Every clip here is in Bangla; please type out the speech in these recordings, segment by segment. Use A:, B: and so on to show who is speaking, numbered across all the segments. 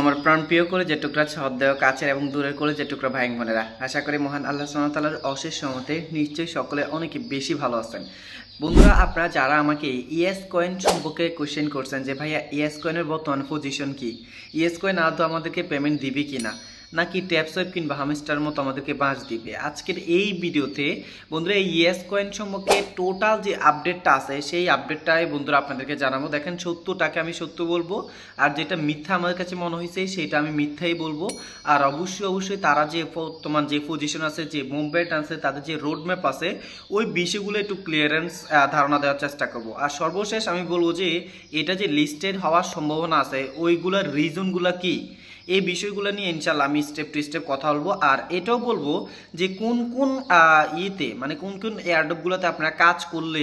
A: আমার করে যে টুকরা শ্রদ্ধেয় কাছের এবং দূরের যে টুকরা ভাই বোনেরা আশা করি মহান আল্লাহ সালাতালার অশেষ সমতে নিশ্চয়ই সকলে অনেকে বেশি ভালো আছেন বন্ধুরা আপনারা যারা আমাকে ইএস কয়েন সম্পর্কে কোয়েশ্চেন করছেন যে ভাইয়া ইএস কয়েনের বর্তমান পজিশন কি ইএস কয়েন আদৌ আমাদেরকে পেমেন্ট দিবে কি না নাকি ট্যাপসয়েপ কিংবা হামেস্টার মতো আমাদেরকে বাঁশ দিবে আজকের এই ভিডিওতে বন্ধুরা এই ইয়েস কয়েন সম্পর্কে টোটাল যে আপডেটটা আছে সেই আপডেটটাই বন্ধুরা আপনাদেরকে জানাবো দেখেন সত্যটাকে আমি সত্য বলবো আর যেটা মিথ্যা আমাদের কাছে মনে হয়েছে সেটা আমি মিথ্যাই বলবো আর অবশ্যই অবশ্যই তারা যে বর্তমান যে পজিশন আছে যে মুভমেন্ট আছে তাদের যে রোডম্যাপ আছে ওই বিষয়গুলো একটু ক্লিয়ারেন্স ধারণা দেওয়ার চেষ্টা করব আর সর্বশেষ আমি বলবো যে এটা যে লিস্টেড হওয়ার সম্ভাবনা আছে ওইগুলোর রিজনগুলো কি এই বিষয়গুলো নিয়ে ইনশাল্লাহ আমি স্টেপ টু স্টেপ কথা বলবো আর এটাও বলবো যে কোন কোন ইয়েতে মানে কোন কোন এয়ারডপগুলোতে আপনারা কাজ করলে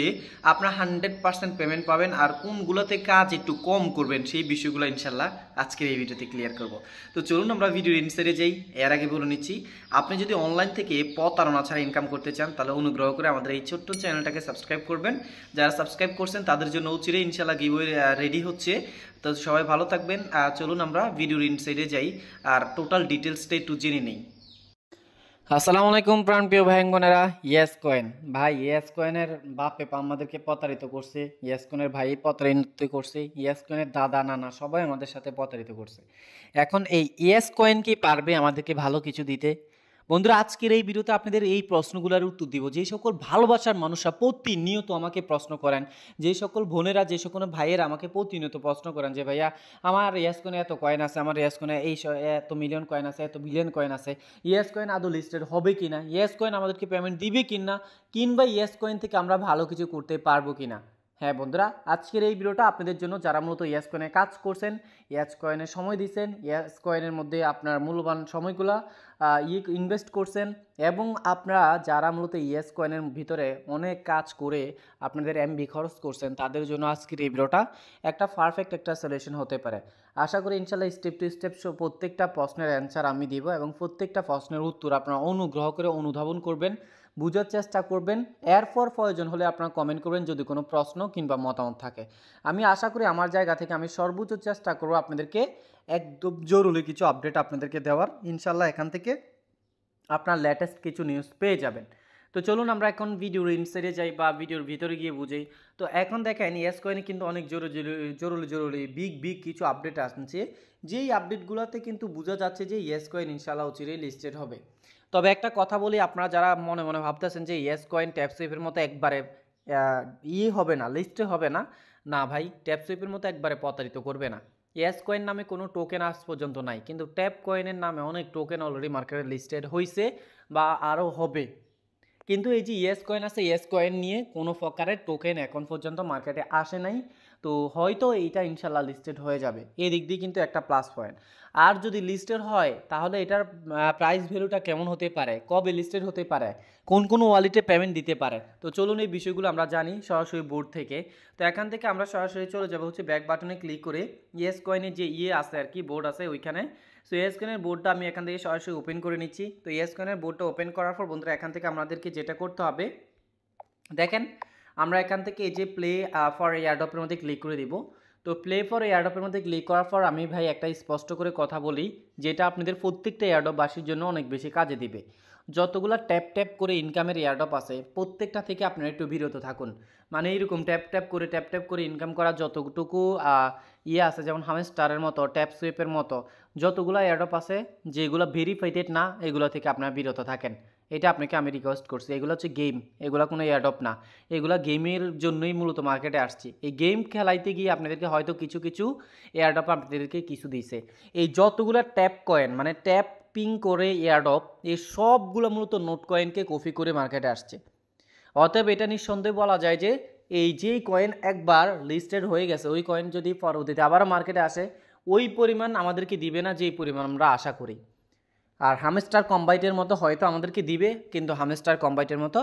A: আপনারা হান্ড্রেড পার্সেন্ট পেমেন্ট পাবেন আর কোনগুলোতে কাজ একটু কম করবেন সেই বিষয়গুলো ইনশাল্লাহ আজকের এই ভিডিওতে ক্লিয়ার করব তো চলুন আমরা ভিডিওর ইনসাইডে যাই এর আগে বলে নিচ্ছি আপনি যদি অনলাইন থেকে প্রতারণা ছাড়া ইনকাম করতে চান তাহলে অনুগ্রহ করে আমাদের এই ছোট্ট চ্যানেলটাকে সাবস্ক্রাইব করবেন যারা সাবস্ক্রাইব করছেন তাদের জন্য উচিরে ইনশাল্লাহ গিভওয়ে রেডি হচ্ছে তো সবাই ভালো থাকবেন চলুন আমরা ভিডিওর ইনসাইডে যাই আর টোটাল ডিটেলসটা একটু জেনে নিই আসসালামু আলাইকুম প্রাণপ্রিয় ভাই বোনেরা ইয়েস কয়েন ভাই ইয়েস কয়েনের পেপা আমাদেরকে প্রতারিত করছে ইয়েস কয়েনের ভাই প্রতারিত করছে ইয়েস কয়েনের দাদা নানা সবাই আমাদের সাথে প্রতারিত করছে এখন এই ইয়েস কয়েন কি পারবে আমাদেরকে ভালো কিছু দিতে বন্ধুরা আজকের এই ভিডিওতে আপনাদের এই প্রশ্নগুলোর উত্তর দিব যে সকল ভালোবাসার মানুষরা প্রতিনিয়ত আমাকে প্রশ্ন করেন যে সকল বোনেরা যে সকল ভাইয়েরা আমাকে প্রতিনিয়ত প্রশ্ন করেন যে ভাইয়া আমার ইয়াস কয়েনে এত কয়েন আছে আমার ইয়াস কয়েন এই এত মিলিয়ন কয়েন আছে এত বিলিয়ন কয়েন আছে ইয়াস কয়েন আদৌ লিস্টেড হবে কি না ইয়াস কয়েন আমাদেরকে পেমেন্ট দিবে কি না কিংবা ইয়াস কয়েন থেকে আমরা ভালো কিছু করতে পারবো কি না হ্যাঁ বন্ধুরা আজকের এই ভিডিওটা আপনাদের জন্য যারা মূলত ইয়াস e কয়েনে কাজ করছেন ইয়াস e কয়েনে সময় দিচ্ছেন ইয়াস e কয়েনের মধ্যে আপনার মূল্যবান সময়গুলো ইনভেস্ট ইয়ে করছেন এবং আপনারা যারা মূলত ইয়াস কয়েনের ভিতরে অনেক কাজ করে আপনাদের এমবি খরচ করছেন তাদের জন্য আজকের এই ভিডিওটা একটা পারফেক্ট একটা সলিউশন হতে পারে আশা করি ইনশাল্লাহ স্টেপ টু স্টেপ প্রত্যেকটা প্রশ্নের অ্যান্সার আমি দিব এবং প্রত্যেকটা প্রশ্নের উত্তর আপনারা অনুগ্রহ করে অনুধাবন করবেন বুঝার চেষ্টা করবেন এরপর প্রয়োজন হলে আপনারা কমেন্ট করবেন যদি কোনো প্রশ্ন কিংবা মতামত থাকে আমি আশা করি আমার জায়গা থেকে আমি সর্বোচ্চ চেষ্টা করব আপনাদেরকে একদম জরুরি কিছু আপডেট আপনাদেরকে দেওয়ার ইনশাল্লাহ এখান থেকে আপনার লেটেস্ট কিছু নিউজ পেয়ে যাবেন তো চলুন আমরা এখন ভিডিওর ইনসাইডে যাই বা ভিডিওর ভিতরে গিয়ে বুঝাই তো এখন দেখেন ইয়েস কয়েনে কিন্তু অনেক জরুরি জরুরি জরুরি বিগ বিগ কিছু আপডেট আসছে যেই আপডেটগুলোতে কিন্তু বোঝা যাচ্ছে যে ইয়েস কয়েন ইনশাল্লাহ চিরে লিস্টেড হবে তবে একটা কথা বলি আপনারা যারা মনে মনে ভাবতেছেন যে ইয়েস কয়েন ট্যাপসুইপের মতো একবারে ই ইয়ে হবে না লিস্টে হবে না না ভাই ট্যাপসুইপের মতো একবারে প্রতারিত করবে না ইয়েস কয়েন নামে কোনো টোকেন আজ পর্যন্ত নাই কিন্তু ট্যাপ কয়েনের নামে অনেক টোকেন অলরেডি মার্কেটে লিস্টেড হয়েছে বা আরও হবে কিন্তু এই যে ইয়েস কয়েন আছে ইয়েস কয়েন নিয়ে কোনো প্রকারের টোকেন এখন পর্যন্ত মার্কেটে আসে নাই তো হয়তো এইটা ইনশাল্লাহ লিস্টেড হয়ে যাবে এদিক দিয়ে কিন্তু একটা প্লাস পয়েন্ট আর যদি লিস্টেড হয় তাহলে এটার প্রাইস ভ্যালুটা কেমন হতে পারে কবে লিস্টেড হতে পারে কোন কোন ওয়ালেটে পেমেন্ট দিতে পারে তো চলুন এই বিষয়গুলো আমরা জানি সরাসরি বোর্ড থেকে তো এখান থেকে আমরা সরাসরি চলে যাবো হচ্ছে ব্যাক বাটনে ক্লিক করে ইয়েস কয়েনের যে ইয়ে আছে আর কি বোর্ড আছে ওইখানে সো ইয়েস কয়েনের বোর্ডটা আমি এখান থেকে সরাসরি ওপেন করে নিচ্ছি তো ইয়েস কয়েনের বোর্ডটা ওপেন করার পর বন্ধুরা এখান থেকে আমাদেরকে যেটা করতে হবে দেখেন আমরা এখান থেকে এই যে প্লে ফর এয়ারডপের মধ্যে ক্লিক করে দিব তো প্লে ফর এয়ারডপের মধ্যে ক্লিক করার পর আমি ভাই একটা স্পষ্ট করে কথা বলি যেটা আপনাদের প্রত্যেকটা বাসীর জন্য অনেক বেশি কাজে দিবে যতগুলো ট্যাপ ট্যাপ করে ইনকামের এয়ারডপ আছে প্রত্যেকটা থেকে আপনারা একটু বিরত থাকুন মানে এইরকম ট্যাপ ট্যাপ করে ট্যাপ ট্যাপ করে ইনকাম করা যতটুকু ইয়ে আছে যেমন হামেস্টারের মতো ট্যাপ সুইপের মতো যতগুলো এয়ারডপ আছে যেগুলো ভেরিফাইটেড না এগুলো থেকে আপনারা বিরত থাকেন এটা আপনাকে আমি রিকোয়েস্ট করছি এগুলো হচ্ছে গেম এগুলো কোনো অ্যাডপ না এগুলো গেমের জন্যই মূলত মার্কেটে আসছে এই গেম খেলাইতে গিয়ে আপনাদেরকে হয়তো কিছু কিছু এয়ারডপ আপনাদেরকে কিছু দিছে এই যতগুলো ট্যাপ কয়েন মানে ট্যাপ পিং করে এয়ারডপ এই সবগুলো মূলত নোট কয়েনকে কপি করে মার্কেটে আসছে অতএব এটা নিঃসন্দেহে বলা যায় যে এই যেই কয়েন একবার লিস্টেড হয়ে গেছে ওই কয়েন যদি পরবর্তীতে আবার মার্কেটে আসে ওই পরিমাণ আমাদেরকে দিবে না যেই পরিমাণ আমরা আশা করি আর হামেস্টার কম্বাইটের মতো হয়তো আমাদেরকে দিবে কিন্তু হামেস্টার কম্বাইটের মতো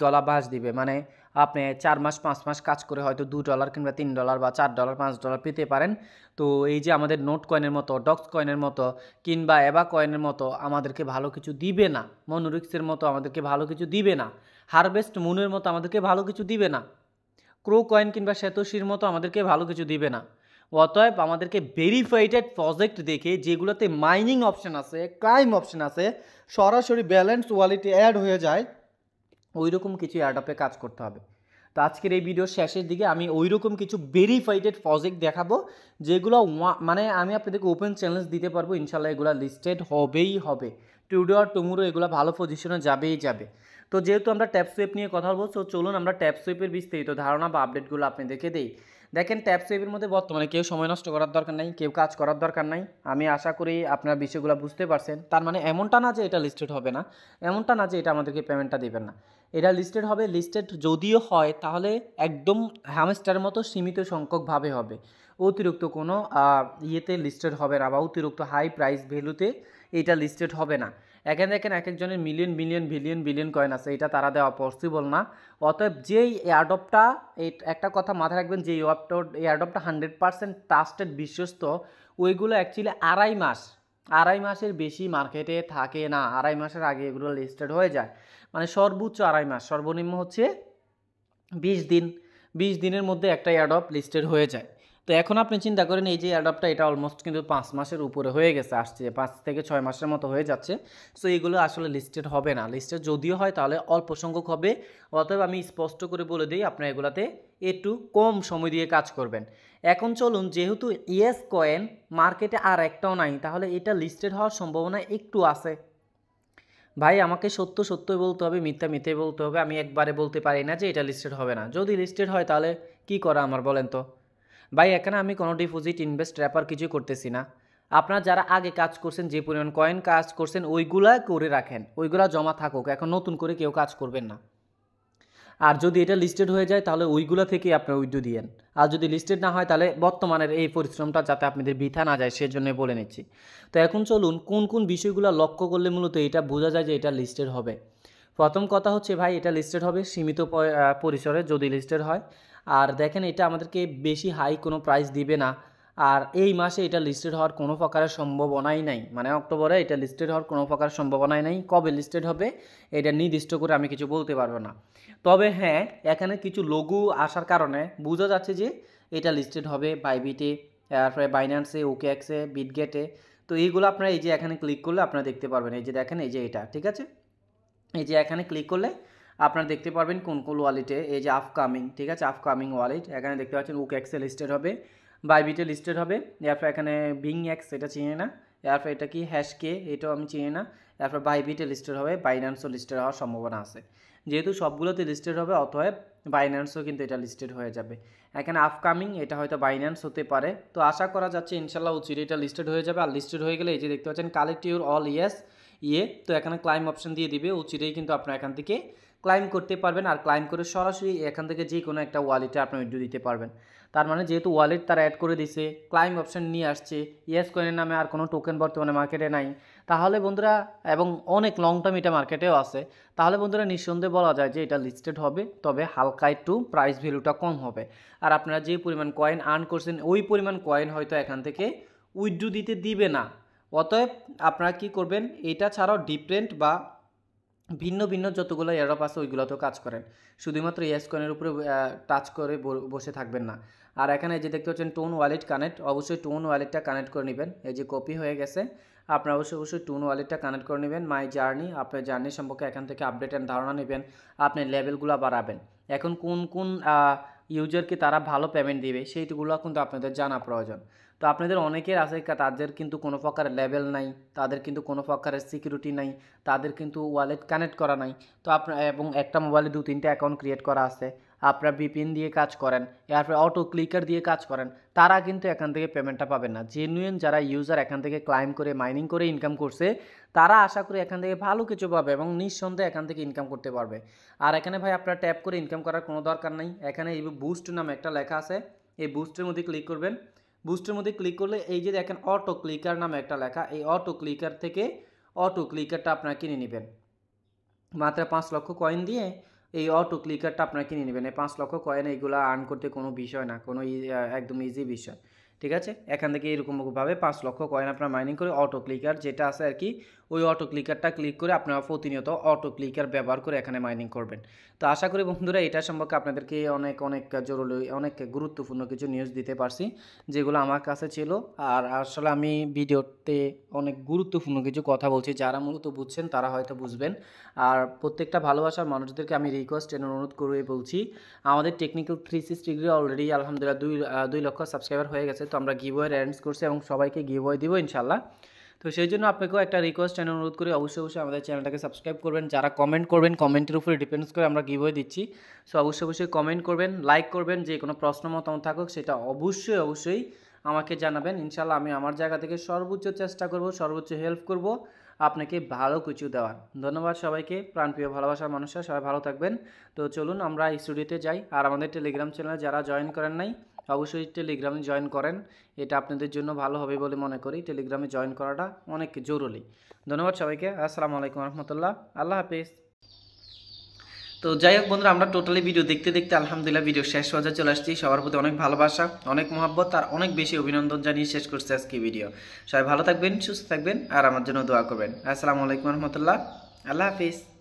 A: কলা বাস দিবে মানে আপনি চার মাস পাঁচ মাস কাজ করে হয়তো দু ডলার কিংবা তিন ডলার বা চার ডলার পাঁচ ডলার পেতে পারেন তো এই যে আমাদের নোট কয়েনের মতো ডক্স কয়েনের মতো কিংবা এবা কয়েনের মতো আমাদেরকে ভালো কিছু দিবে না মনোরিক্সের মতো আমাদেরকে ভালো কিছু দিবে না হারভেস্ট মুনের মতো আমাদেরকে ভালো কিছু দিবে না ক্রো কয়েন কিংবা শ্বেতশির মতো আমাদেরকে ভালো কিছু দিবে না অতএব আমাদেরকে ভেরিফাইডেড প্রজেক্ট দেখে যেগুলোতে মাইনিং অপশান আছে ক্রাইম অপশান আছে সরাসরি ব্যালেন্স ওয়ালিটি অ্যাড হয়ে যায় ওই রকম কিছু অ্যাড আপে কাজ করতে হবে তো আজকের এই ভিডিওর শেষের দিকে আমি ওই রকম কিছু ভেরিফাইডেড প্রজেক্ট দেখাবো যেগুলো মানে আমি আপনাদেরকে ওপেন চ্যালেঞ্জ দিতে পারবো ইনশাল্লাহ এগুলো লিস্টেড হবেই হবে টুডো আর টুমুরো এগুলো ভালো পজিশনে যাবেই যাবে তো যেহেতু আমরা ট্যাপ নিয়ে কথা বলবো তো চলুন আমরা ট্যাপ বিস্তারিত ধারণা বা আপডেটগুলো আপনি দেখে দিই দেখেন ট্যাপ সেভের মধ্যে বর্তমানে কেউ সময় নষ্ট করার দরকার নাই কেউ কাজ করার দরকার নাই আমি আশা করি আপনারা বিষয়গুলো বুঝতে পারছেন তার মানে এমনটা না যে এটা লিস্টেড হবে না এমনটা না যে এটা আমাদেরকে পেমেন্টটা দেবেন না এটা লিস্টেড হবে লিস্টেড যদিও হয় তাহলে একদম হ্যামস্টার মতো সীমিত সংখ্যকভাবে হবে অতিরিক্ত কোনো ইয়েতে লিস্টেড হবে না বা অতিরিক্ত হাই প্রাইস ভ্যালুতে এটা লিস্টেড হবে না এখানে দেখেন এক একজনের million million billion billion coin আছে এটা তারা দেওয়া পসিবল না অতএব যেই অ্যাডপটা একটা কথা মাথায় রাখবেন যে অ্যাপটা এই অ্যাডপটা হান্ড্রেড পার্সেন্ট ট্রাস্টেড বিশ্বস্ত ওইগুলো অ্যাকচুয়ালি আড়াই মাস আড়াই মাসের বেশি মার্কেটে থাকে না আড়াই মাসের আগে এগুলো লিস্টেড হয়ে যায় মানে সর্বোচ্চ আড়াই মাস সর্বনিম্ন হচ্ছে বিশ দিন বিশ দিনের মধ্যে একটা অ্যাডপ লিস্টেড হয়ে যায় তো এখন আপনি চিন্তা করেন এই যে অ্যাডাপ্টার এটা অলমোস্ট কিন্তু পাঁচ মাসের উপরে হয়ে গেছে আসছে পাঁচ থেকে ছয় মাসের মতো হয়ে যাচ্ছে সো এগুলো আসলে লিস্টেড হবে না লিস্টেড যদিও হয় তাহলে অল্প সংখ্যক হবে অতএব আমি স্পষ্ট করে বলে দিই আপনার এগুলাতে একটু কম সময় দিয়ে কাজ করবেন এখন চলুন যেহেতু ইয়েস কয়েন মার্কেটে আর একটাও নাই তাহলে এটা লিস্টেড হওয়ার সম্ভাবনা একটু আছে ভাই আমাকে সত্য সত্যই বলতে হবে মিথ্যা মিথ্যাই বলতে হবে আমি একবারে বলতে পারি না যে এটা লিস্টেড হবে না যদি লিস্টেড হয় তাহলে কি করা আমার বলেন তো ভাই এখানে আমি কোনো ডিপোজিট ইনভেস্ট র্যাপার কিছু করতেছি না আপনারা যারা আগে কাজ করছেন যে পরিমাণ কয়েন কাজ করছেন ওইগুলা করে রাখেন ওইগুলা জমা থাকুক এখন নতুন করে কেউ কাজ করবেন না আর যদি এটা লিস্টেড হয়ে যায় তাহলে ওইগুলো থেকে আপনি উইডো দিয়েন আর যদি লিস্টেড না হয় তাহলে বর্তমানের এই পরিশ্রমটা যাতে আপনাদের বৃথা না যায় সেজন্য বলে নিচ্ছি তো এখন চলুন কোন কোন বিষয়গুলো লক্ষ্য করলে মূলত এটা বোঝা যায় যে এটা লিস্টেড হবে প্রথম কথা হচ্ছে ভাই এটা লিস্টেড হবে সীমিত পরিসরে যদি লিস্টেড হয় আর দেখেন এটা আমাদেরকে বেশি হাই কোনো প্রাইস দিবে না আর এই মাসে এটা লিস্টেড হওয়ার কোনো প্রকারের সম্ভাবনাই নাই মানে অক্টোবরে এটা লিস্টেড হওয়ার কোনো প্রকার সম্ভাবনাই নাই কবে লিস্টেড হবে এটা নির্দিষ্ট করে আমি কিছু বলতে পারবো না তবে হ্যাঁ এখানে কিছু লঘু আসার কারণে বোঝা যাচ্ছে যে এটা লিস্টেড হবে বাইবিটে তারপরে বাইন্যান্সে ওকেএক্সে বিটগেটে তো এইগুলো আপনারা এই যে এখানে ক্লিক করলে আপনারা দেখতে পারবেন এই যে দেখেন এই যে এটা ঠিক আছে এই যে এখানে ক্লিক করলে আপনারা দেখতে পারবেন কোন কোন ওয়ালেটে এই যে আপকামিং ঠিক আছে আপকামিং ওয়ালেট এখানে দেখতে পাচ্ছেন উক এক্সে লিস্টেড হবে বাইবিটে লিস্টেড হবে এরপর এখানে বিং এক্স এটা চিনি না এরপর এটা কি হ্যাশ কে এটাও আমি চিনি না এরপর বাইবিটে লিস্টেড হবে বাইন্যান্সও লিস্টেড হওয়ার সম্ভাবনা আছে যেহেতু সবগুলোতে লিস্টেড হবে অতএব বাইন্যান্সও কিন্তু এটা লিস্টেড হয়ে যাবে এখানে আপকামিং এটা হয়তো বাইন্যান্স হতে পারে তো আশা করা যাচ্ছে ইনশাল্লাহ উচিত এটা লিস্টেড হয়ে যাবে আর লিস্টেড হয়ে গেলে এই যে দেখতে পাচ্ছেন কালেক্ট ইউর অল ইয়েস ইয়ে তো এখানে ক্লাইম অপশন দিয়ে দিবে উচিতেই কিন্তু আপনার এখান থেকে ক্লাইম করতে পারবেন আর ক্লাইম করে সরাসরি এখান থেকে যে কোনো একটা ওয়ালেটে আপনি উইড্রো দিতে পারবেন তার মানে যেহেতু ওয়ালেট তারা অ্যাড করে দিছে ক্লাইম অপশন নিয়ে আসছে ইয়েস কয়েনের নামে আর কোনো টোকেন বর্তমানে মার্কেটে নাই তাহলে বন্ধুরা এবং অনেক লং টার্ম এটা মার্কেটেও আছে তাহলে বন্ধুরা নিঃসন্দেহে বলা যায় যে এটা লিস্টেড হবে তবে হালকা একটু প্রাইস ভ্যালুটা কম হবে আর আপনারা যে পরিমাণ কয়েন আর্ন করছেন ওই পরিমাণ কয়েন হয়তো এখান থেকে উইড্রো দিতে দিবে না অতএব আপনারা কি করবেন এটা ছাড়াও ডিফারেন্ট বা ভিন্ন ভিন্ন যতগুলো এরপ আছে ওইগুলোতেও কাজ করেন শুধুমাত্র ইয়াস কয়েনের উপরে টাচ করে বসে থাকবেন না আর এখানে যে দেখতে পাচ্ছেন টোন ওয়ালেট কানেক্ট অবশ্যই টোন ওয়ালেটটা কানেক্ট করে নেবেন এই যে কপি হয়ে গেছে আপনার অবশ্যই অবশ্যই টোন ওয়ালেটটা কানেক্ট করে নেবেন মাই জার্নি আপনার জার্নি সম্পর্কে এখান থেকে আপডেট এন্ড ধারণা নেবেন আপনি লেভেলগুলো বাড়াবেন এখন কোন কোন ইউজারকে তারা ভালো পেমেন্ট দিবে সেইগুলো কিন্তু আপনাদের জানা প্রয়োজন তো আপনাদের অনেকের আছে তাদের কিন্তু কোনো প্রকার লেভেল নাই তাদের কিন্তু কোনো প্রকারের সিকিউরিটি নাই তাদের কিন্তু ওয়ালেট কানেক্ট করা নাই তো আপনার এবং একটা মোবাইলে দু তিনটা অ্যাকাউন্ট ক্রিয়েট করা আছে আপনারা বিপিএন দিয়ে কাজ করেন এরপরে অটো ক্লিকার দিয়ে কাজ করেন তারা কিন্তু এখান থেকে পেমেন্টটা পাবেন না জেনুইন যারা ইউজার এখান থেকে ক্লাইম করে মাইনিং করে ইনকাম করছে তারা আশা করি এখান থেকে ভালো কিছু পাবে এবং নিঃসন্দেহে এখান থেকে ইনকাম করতে পারবে আর এখানে ভাই আপনারা ট্যাপ করে ইনকাম করার কোনো দরকার নাই এখানে এই বুস্ট নামে একটা লেখা আছে এই বুস্টের মধ্যে ক্লিক করবেন বুস্টের মধ্যে ক্লিক করলে এই যে দেখেন অটো ক্লিকার নামে একটা লেখা এই অটো ক্লিকার থেকে অটো ক্লিকারটা আপনারা কিনে নেবেন মাত্র পাঁচ লক্ষ কয়েন দিয়ে এই অটো ক্লিকারটা আপনারা কিনে নেবেন এই পাঁচ লক্ষ কয়েন এইগুলো আর্ন করতে কোনো বিষয় না কোনো একদম ইজি বিষয় ঠিক আছে এখান থেকে এরকমভাবে পাঁচ লক্ষ কয়েন আপনার মাইনিং করে অটো ক্লিকার যেটা আছে আর কি ওই অটো ক্লিকারটা ক্লিক করে আপনারা প্রতিনিয়ত অটো ক্লিকার ব্যবহার করে এখানে মাইনিং করবেন তো আশা করি বন্ধুরা এটা সম্পর্কে আপনাদেরকে অনেক অনেক জরুরি অনেক গুরুত্বপূর্ণ কিছু নিউজ দিতে পারছি যেগুলো আমার কাছে ছিল আর আসলে আমি ভিডিওতে অনেক গুরুত্বপূর্ণ কিছু কথা বলছি যারা মূলত বুঝছেন তারা হয়তো বুঝবেন আর প্রত্যেকটা ভালোবাসার মানুষদেরকে আমি রিকোয়েস্ট এনে অনুরোধ করে বলছি আমাদের technical three six degree already আলহামদুলিল্লাহ দুই দুই লক্ষ সাবস্ক্রাইবার হয়ে গেছে তো আমরা গিভওয়ে অ্যারেঞ্জ করছি এবং সবাইকে গিভওয়ে দিব ইনশাল্লাহ তো সেই জন্য আপনাকেও একটা রিকোয়েস্ট অ্যান্ড অনুরোধ করি অবশ্যই অবশ্যই আমাদের চ্যানেলটাকে সাবস্ক্রাইব করবেন যারা কমেন্ট করবেন কমেন্টের উপরে ডিপেন্ডস করে আমরা হয়ে দিচ্ছি সো অবশ্যই অবশ্যই কমেন্ট করবেন লাইক করবেন যে কোনো প্রশ্ন মতামত থাকুক সেটা অবশ্যই অবশ্যই আমাকে জানাবেন ইনশাল্লাহ আমি আমার জায়গা থেকে সর্বোচ্চ চেষ্টা করব সর্বোচ্চ হেল্প করব আপনাকে ভালো কিছু দেওয়ার ধন্যবাদ সবাইকে প্রাণপ্রিয় ভালোবাসার মানুষরা সবাই ভালো থাকবেন তো চলুন আমরা স্টুডিওতে যাই আর আমাদের টেলিগ্রাম চ্যানেলে যারা জয়েন করেন নাই অবশ্যই টেলিগ্রামে জয়েন করেন এটা আপনাদের জন্য ভালো হবে বলে মনে করি টেলিগ্রামে জয়েন করাটা অনেক জরুরি ধন্যবাদ সবাইকে আসসালামু আলাইকুম রহমতুল্লাহ আল্লাহ হাফিজ তো যাই হোক বন্ধুরা আমরা টোটালি ভিডিও দেখতে দেখতে আলহামদুলিল্লাহ ভিডিও শেষ পর্যায়ে চলে আসছি সবার প্রতি অনেক ভালোবাসা অনেক মহাব্বত আর অনেক বেশি অভিনন্দন জানিয়ে শেষ করছে আজকে ভিডিও সবাই ভালো থাকবেন সুস্থ থাকবেন আর আমার জন্য দোয়া করবেন আসসালামু আলাইকুম রহমতুল্লাহ আল্লাহ হাফিজ